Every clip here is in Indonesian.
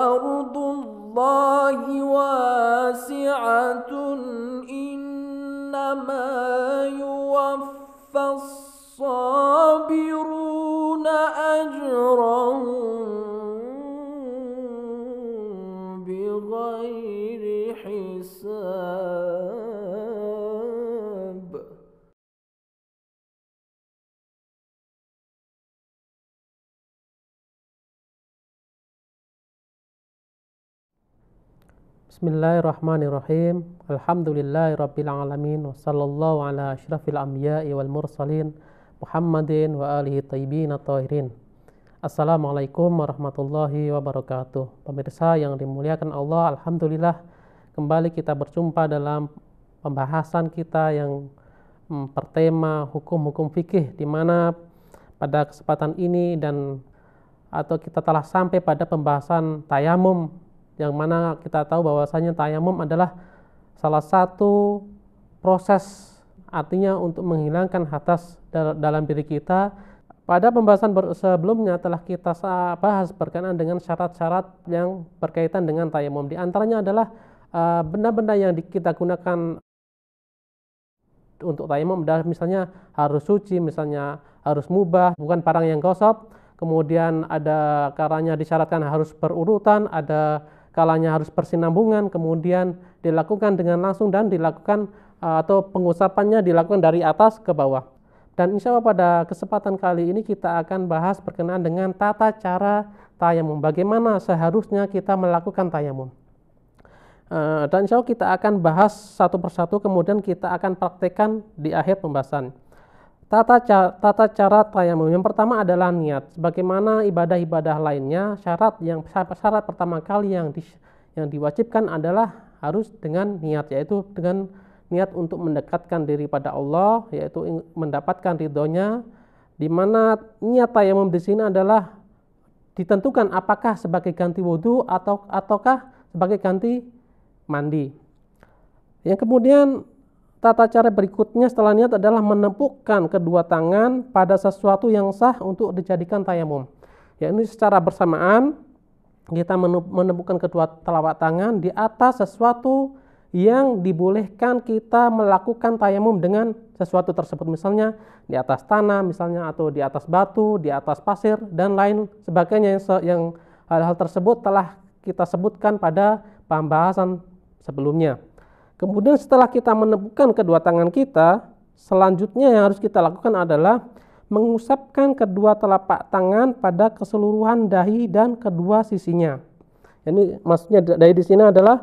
وأرض الله واسعة إنما يوفى الصابرون أجرهم بغير حساب Bismillahirrahmanirrahim. Alhamdulillahirrabbilalamin. Wassalamualaikum ala ashrafil amya'i wal mursalin. Muhammadin wa alihi tayyibin at-tahirin. Assalamualaikum warahmatullahi wabarakatuh. Pemirsa yang dimuliakan Allah, Alhamdulillah kembali kita berjumpa dalam pembahasan kita yang pertema hmm, hukum-hukum fikih di mana pada kesempatan ini dan atau kita telah sampai pada pembahasan tayamum yang mana kita tahu bahwasanya tayamum adalah salah satu proses artinya untuk menghilangkan hadas dalam diri kita. Pada pembahasan sebelumnya telah kita bahas berkenaan dengan syarat-syarat yang berkaitan dengan tayamum. Di antaranya adalah eh, benda-benda yang kita gunakan untuk tayamum adalah misalnya harus suci, misalnya harus mubah, bukan parang yang gosok. Kemudian ada karanya disyaratkan harus berurutan, ada kalanya harus persinambungan, kemudian dilakukan dengan langsung dan dilakukan eh, atau pengusapannya dilakukan dari atas ke bawah. Dan insya Allah pada kesempatan kali ini kita akan bahas berkenaan dengan tata cara tayamum. Bagaimana seharusnya kita melakukan tayamum. Eh, dan insya Allah kita akan bahas satu persatu kemudian kita akan praktekkan di akhir pembahasan. Tata cara, tata cara tayamum. Yang pertama adalah niat. Sebagaimana ibadah-ibadah lainnya, syarat yang syarat pertama kali yang di, yang diwajibkan adalah harus dengan niat, yaitu dengan niat untuk mendekatkan diri pada Allah, yaitu mendapatkan ridhonya. Di mana niat tayamum di sini adalah ditentukan apakah sebagai ganti wudhu atau ataukah sebagai ganti mandi. Yang kemudian Tata cara berikutnya setelah niat adalah menempukkan kedua tangan pada sesuatu yang sah untuk dijadikan tayamum. Ya, ini secara bersamaan kita menempukkan kedua telapak tangan di atas sesuatu yang dibolehkan kita melakukan tayamum dengan sesuatu tersebut misalnya di atas tanah misalnya atau di atas batu, di atas pasir dan lain sebagainya yang, yang hal-hal tersebut telah kita sebutkan pada pembahasan sebelumnya. Kemudian setelah kita menepukkan kedua tangan kita, selanjutnya yang harus kita lakukan adalah mengusapkan kedua telapak tangan pada keseluruhan dahi dan kedua sisinya. Ini maksudnya dahi di sini adalah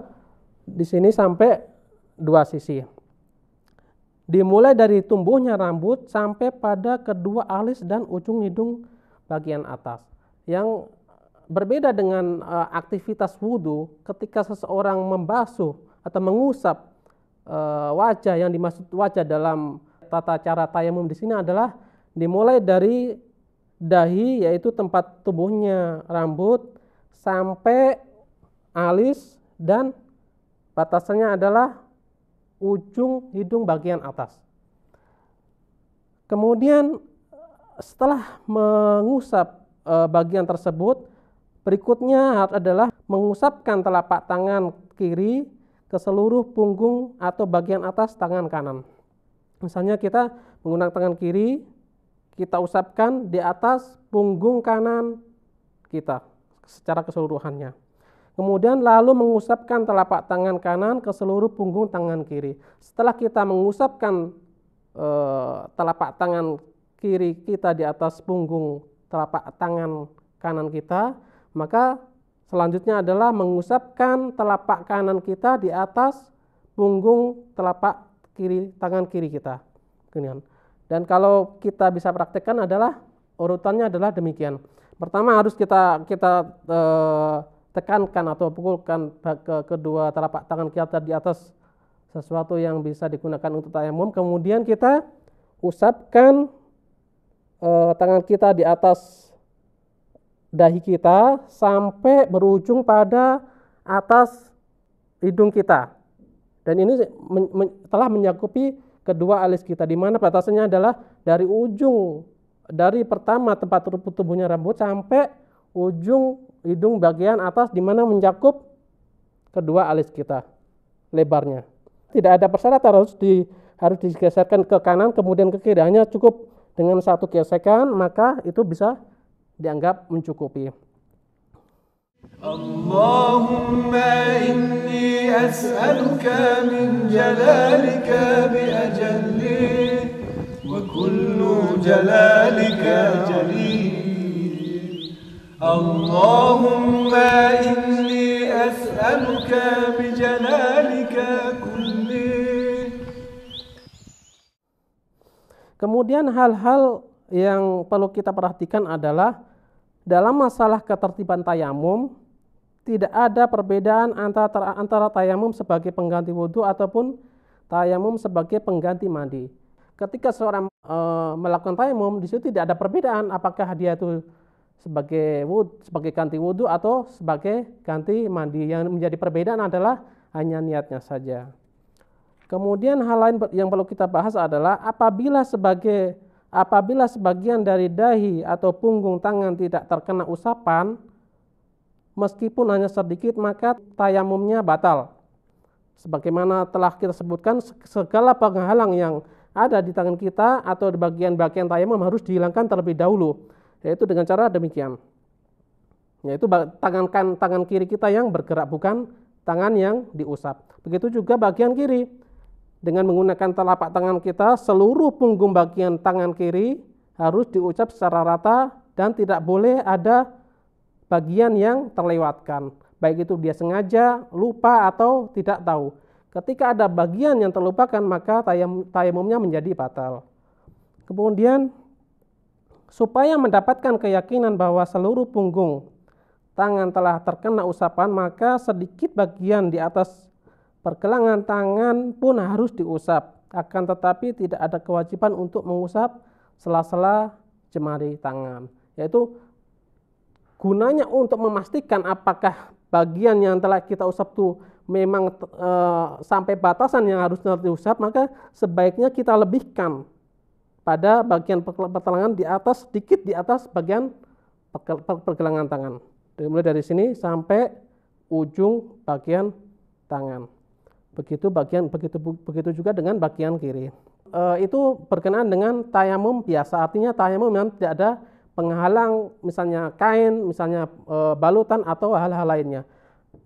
di sini sampai dua sisi. Dimulai dari tumbuhnya rambut sampai pada kedua alis dan ujung hidung bagian atas. Yang berbeda dengan eh, aktivitas wudhu ketika seseorang membasuh atau mengusap uh, wajah yang dimaksud wajah dalam tata cara tayamum di sini adalah dimulai dari dahi yaitu tempat tubuhnya rambut sampai alis dan batasannya adalah ujung hidung bagian atas. Kemudian setelah mengusap e, bagian tersebut, berikutnya adalah mengusapkan telapak tangan kiri ke seluruh punggung atau bagian atas tangan kanan. Misalnya kita menggunakan tangan kiri, kita usapkan di atas punggung kanan kita secara keseluruhannya. Kemudian lalu mengusapkan telapak tangan kanan ke seluruh punggung tangan kiri. Setelah kita mengusapkan e, telapak tangan kiri kita di atas punggung telapak tangan kanan kita, maka Selanjutnya adalah mengusapkan telapak kanan kita di atas punggung telapak kiri tangan kiri kita. Dan kalau kita bisa praktekkan adalah urutannya adalah demikian. Pertama harus kita kita eh, tekankan atau pukulkan ke kedua telapak tangan kita di atas sesuatu yang bisa digunakan untuk tayamum. Kemudian kita usapkan eh, tangan kita di atas dahi kita sampai berujung pada atas hidung kita. Dan ini men, men, telah menyakupi kedua alis kita di mana batasannya adalah dari ujung dari pertama tempat tubuhnya rambut sampai ujung hidung bagian atas di mana mencakup kedua alis kita lebarnya. Tidak ada persyaratan harus di harus digeserkan ke kanan kemudian ke kiri hanya cukup dengan satu gesekan maka itu bisa dianggap mencukupi. Allahumma inni as'aluka min jalalika bi ajalli wa kullu jalalika Allahumma inni as'aluka bi jalalika kulli Kemudian hal-hal yang perlu kita perhatikan adalah dalam masalah ketertiban tayamum tidak ada perbedaan antara antara tayamum sebagai pengganti wudhu ataupun tayamum sebagai pengganti mandi. Ketika seorang e, melakukan tayamum di situ tidak ada perbedaan apakah dia itu sebagai wudhu sebagai ganti wudhu atau sebagai ganti mandi. Yang menjadi perbedaan adalah hanya niatnya saja. Kemudian hal lain yang perlu kita bahas adalah apabila sebagai apabila sebagian dari dahi atau punggung tangan tidak terkena usapan, meskipun hanya sedikit maka tayamumnya batal. Sebagaimana telah kita sebutkan, segala penghalang yang ada di tangan kita atau di bagian-bagian tayamum harus dihilangkan terlebih dahulu, yaitu dengan cara demikian. Yaitu tangan kan-, tangan kiri kita yang bergerak bukan tangan yang diusap. Begitu juga bagian kiri dengan menggunakan telapak tangan kita, seluruh punggung bagian tangan kiri harus diucap secara rata dan tidak boleh ada bagian yang terlewatkan. Baik itu dia sengaja, lupa, atau tidak tahu. Ketika ada bagian yang terlupakan, maka tayam, tayamumnya menjadi batal. Kemudian, supaya mendapatkan keyakinan bahwa seluruh punggung tangan telah terkena usapan, maka sedikit bagian di atas Pergelangan tangan pun harus diusap, akan tetapi tidak ada kewajiban untuk mengusap sela-sela jemari tangan. Yaitu gunanya untuk memastikan apakah bagian yang telah kita usap itu memang e, sampai batasan yang harus diusap, maka sebaiknya kita lebihkan pada bagian pergelangan di atas, sedikit di atas bagian pergelangan tangan. Dari mulai dari sini sampai ujung bagian tangan. Begitu bagian begitu begitu juga dengan bagian kiri. E, itu berkenaan dengan tayamum biasa. Artinya tayamum memang tidak ada penghalang misalnya kain, misalnya e, balutan atau hal-hal lainnya.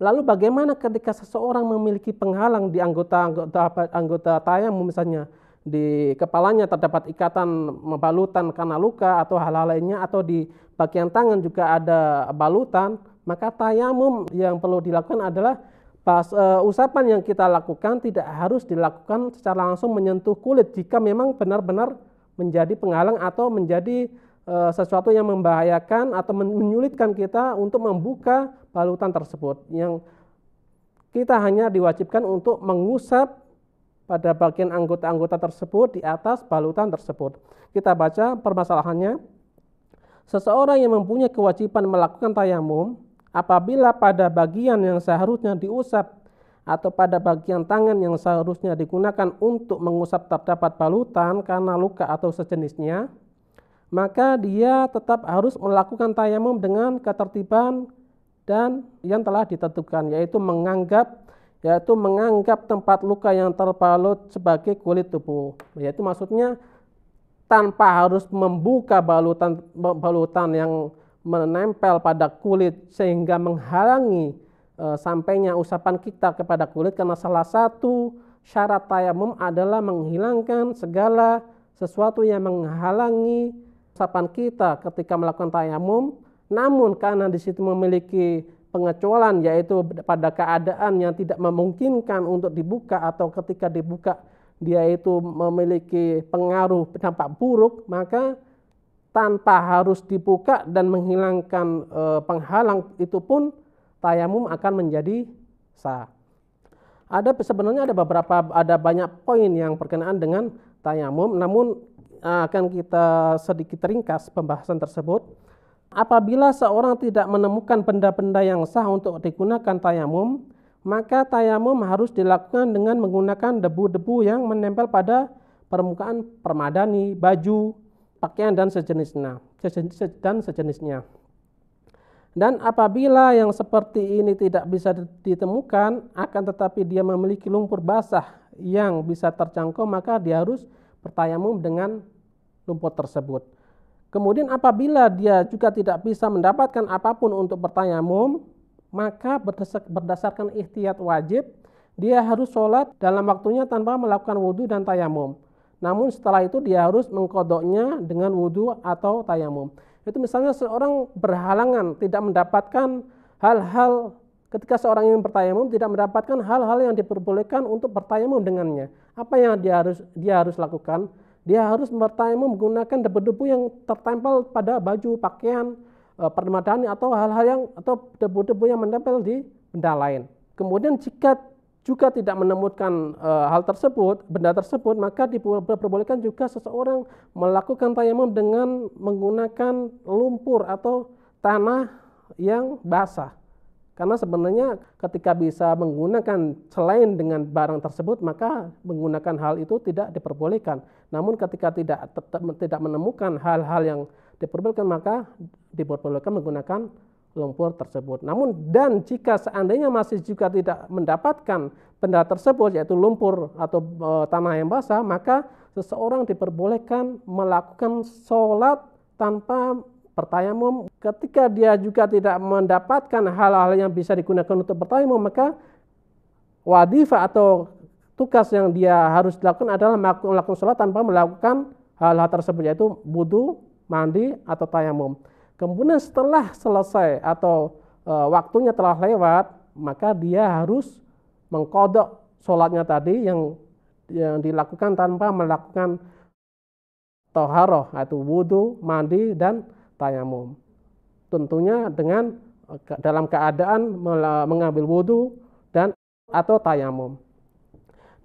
Lalu bagaimana ketika seseorang memiliki penghalang di anggota anggota anggota tayamum misalnya di kepalanya terdapat ikatan balutan karena luka atau hal-hal lainnya atau di bagian tangan juga ada balutan, maka tayamum yang perlu dilakukan adalah Pas, uh, usapan yang kita lakukan tidak harus dilakukan secara langsung menyentuh kulit jika memang benar-benar menjadi penghalang atau menjadi uh, sesuatu yang membahayakan atau menyulitkan kita untuk membuka balutan tersebut yang kita hanya diwajibkan untuk mengusap pada bagian anggota-anggota tersebut di atas balutan tersebut. Kita baca permasalahannya. Seseorang yang mempunyai kewajiban melakukan tayamum apabila pada bagian yang seharusnya diusap atau pada bagian tangan yang seharusnya digunakan untuk mengusap terdapat balutan karena luka atau sejenisnya, maka dia tetap harus melakukan tayamum dengan ketertiban dan yang telah ditentukan yaitu menganggap yaitu menganggap tempat luka yang terbalut sebagai kulit tubuh. Yaitu maksudnya tanpa harus membuka balutan balutan yang menempel pada kulit sehingga menghalangi e, sampainya usapan kita kepada kulit karena salah satu syarat tayamum adalah menghilangkan segala sesuatu yang menghalangi usapan kita ketika melakukan tayamum namun karena di situ memiliki pengecualian yaitu pada keadaan yang tidak memungkinkan untuk dibuka atau ketika dibuka dia itu memiliki pengaruh dampak buruk maka tanpa harus dibuka dan menghilangkan e, penghalang itu pun tayamum akan menjadi sah. Ada sebenarnya ada beberapa ada banyak poin yang berkenaan dengan tayamum, namun eh, akan kita sedikit ringkas pembahasan tersebut. Apabila seorang tidak menemukan benda-benda yang sah untuk digunakan tayamum, maka tayamum harus dilakukan dengan menggunakan debu-debu yang menempel pada permukaan permadani, baju, pakaian dan sejenisnya dan sejenisnya. Dan apabila yang seperti ini tidak bisa ditemukan, akan tetapi dia memiliki lumpur basah yang bisa terjangkau, maka dia harus bertayamum dengan lumpur tersebut. Kemudian apabila dia juga tidak bisa mendapatkan apapun untuk bertayamum, maka berdasarkan ikhtiat wajib, dia harus sholat dalam waktunya tanpa melakukan wudhu dan tayamum. Namun setelah itu dia harus mengkodoknya dengan wudhu atau tayamum. Itu misalnya seorang berhalangan tidak mendapatkan hal-hal ketika seorang yang bertayamum tidak mendapatkan hal-hal yang diperbolehkan untuk bertayamum dengannya. Apa yang dia harus dia harus lakukan? Dia harus bertayamum menggunakan debu-debu yang tertempel pada baju, pakaian, eh, permadani atau hal-hal yang atau debu-debu yang menempel di benda lain. Kemudian jika juga tidak menemukan e, hal tersebut, benda tersebut, maka diperbolehkan juga seseorang melakukan tayamum dengan menggunakan lumpur atau tanah yang basah. Karena sebenarnya ketika bisa menggunakan selain dengan barang tersebut, maka menggunakan hal itu tidak diperbolehkan. Namun ketika tidak tidak menemukan hal-hal yang diperbolehkan, maka diperbolehkan menggunakan lumpur tersebut. Namun dan jika seandainya masih juga tidak mendapatkan benda tersebut yaitu lumpur atau e, tanah yang basah, maka seseorang diperbolehkan melakukan sholat tanpa bertayamum. Ketika dia juga tidak mendapatkan hal-hal yang bisa digunakan untuk bertayamum, maka wadifa atau tugas yang dia harus dilakukan adalah melakukan sholat tanpa melakukan hal-hal tersebut yaitu budu, mandi atau tayamum. Kemudian setelah selesai atau e, waktunya telah lewat, maka dia harus mengkodok sholatnya tadi yang yang dilakukan tanpa melakukan toharoh atau wudhu, mandi dan tayamum. Tentunya dengan e, dalam keadaan mengambil wudhu dan atau tayamum.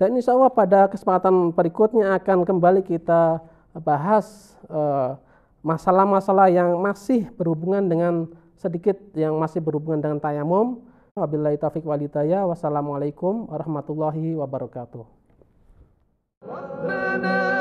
Dan insya Allah pada kesempatan berikutnya akan kembali kita bahas eh, masalah-masalah yang masih berhubungan dengan sedikit yang masih berhubungan dengan tayamum. Wabillahi taufik walidaya. Wassalamualaikum warahmatullahi wabarakatuh.